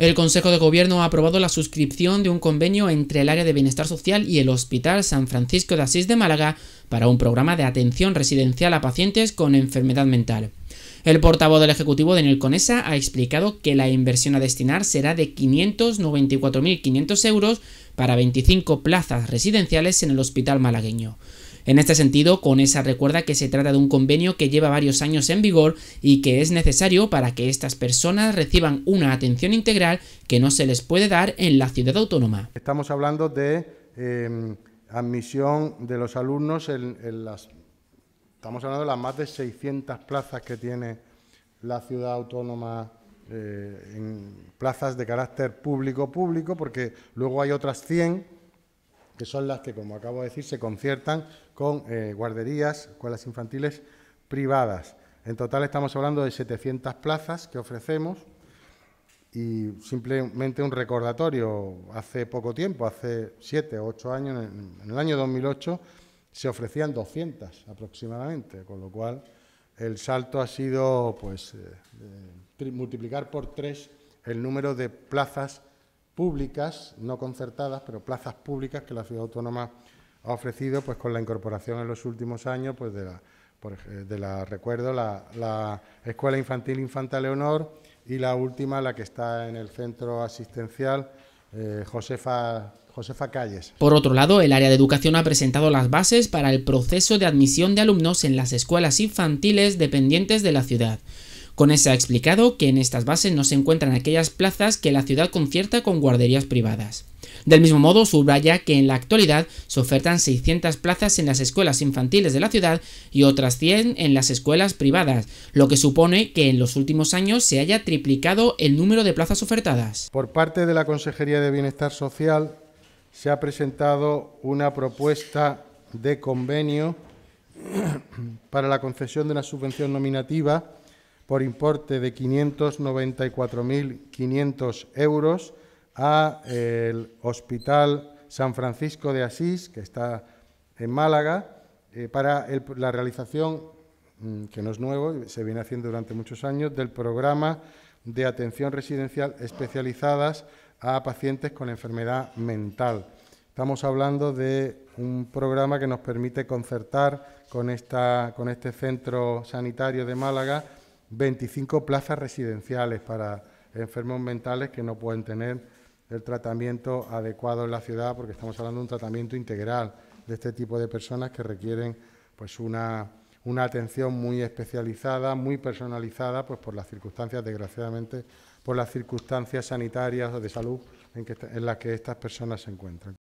El Consejo de Gobierno ha aprobado la suscripción de un convenio entre el área de bienestar social y el Hospital San Francisco de Asís de Málaga para un programa de atención residencial a pacientes con enfermedad mental. El portavoz del Ejecutivo de Conesa, ha explicado que la inversión a destinar será de 594.500 euros para 25 plazas residenciales en el hospital malagueño. En este sentido, con esa recuerda que se trata de un convenio que lleva varios años en vigor y que es necesario para que estas personas reciban una atención integral que no se les puede dar en la ciudad autónoma. Estamos hablando de em, admisión de los alumnos en, las... Estamos hablando de las más de 600 plazas que tiene la ciudad autónoma eh, en plazas de carácter público-público, porque luego hay otras 100 que son las que, como acabo de decir, se conciertan con eh, guarderías, escuelas infantiles privadas. En total estamos hablando de 700 plazas que ofrecemos y simplemente un recordatorio. Hace poco tiempo, hace 7 o 8 años, en el año 2008, se ofrecían 200 aproximadamente, con lo cual el salto ha sido pues eh, multiplicar por tres el número de plazas públicas, no concertadas, pero plazas públicas que la ciudad autónoma ha ofrecido pues con la incorporación en los últimos años pues de la, recuerdo, la, Escuela Infantil Infanta Leonor y la última, la que está en el centro asistencial, eh, Josefa, Josefa Calles. Por otro lado, el área de educación ha presentado las bases para el proceso de admisión de alumnos en las escuelas infantiles dependientes de la ciudad. Con esa ha explicado que en estas bases no se encuentran aquellas plazas que la ciudad concierta con guarderías privadas. Del mismo modo, subraya que en la actualidad se ofertan 600 plazas en las escuelas infantiles de la ciudad y otras 100 en las escuelas privadas, lo que supone que en los últimos años se haya triplicado el número de plazas ofertadas. Por parte de la Consejería de Bienestar Social se ha presentado una propuesta de convenio para la concesión de una subvención nominativa por importe de 594.500 euros a el Hospital San Francisco de Asís, que está en Málaga, eh, para la realización, mm, que no es nuevo, se viene haciendo durante muchos años, del programa de atención residencial especializadas a pacientes con enfermedad mental. Estamos hablando de un programa que nos permite concertar con, esta, con este centro sanitario de Málaga 25 plazas residenciales para enfermos mentales que no pueden tener el tratamiento adecuado en la ciudad, porque estamos hablando de un tratamiento integral de este tipo de personas que requieren pues una, atención muy especializada, muy personalizada, pues por las circunstancias, desgraciadamente, por las circunstancias sanitarias o de salud en las que estas personas se encuentran.